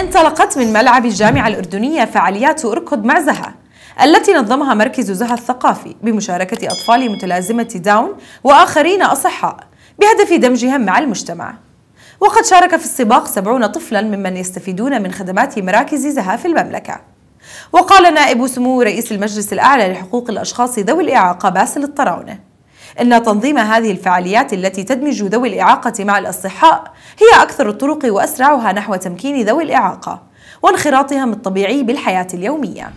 انطلقت من ملعب الجامعة الأردنية فعاليات اركض مع زها التي نظمها مركز زها الثقافي بمشاركة أطفال متلازمة داون وآخرين أصحاء بهدف دمجهم مع المجتمع وقد شارك في السباق سبعون طفلا ممن يستفيدون من خدمات مراكز زها في المملكة وقال نائب سمو رئيس المجلس الأعلى لحقوق الأشخاص ذوي الإعاقة باسل الطراونة إن تنظيم هذه الفعاليات التي تدمج ذوي الإعاقة مع الأصحاء هي أكثر الطرق وأسرعها نحو تمكين ذوي الإعاقة وانخراطهم الطبيعي بالحياة اليومية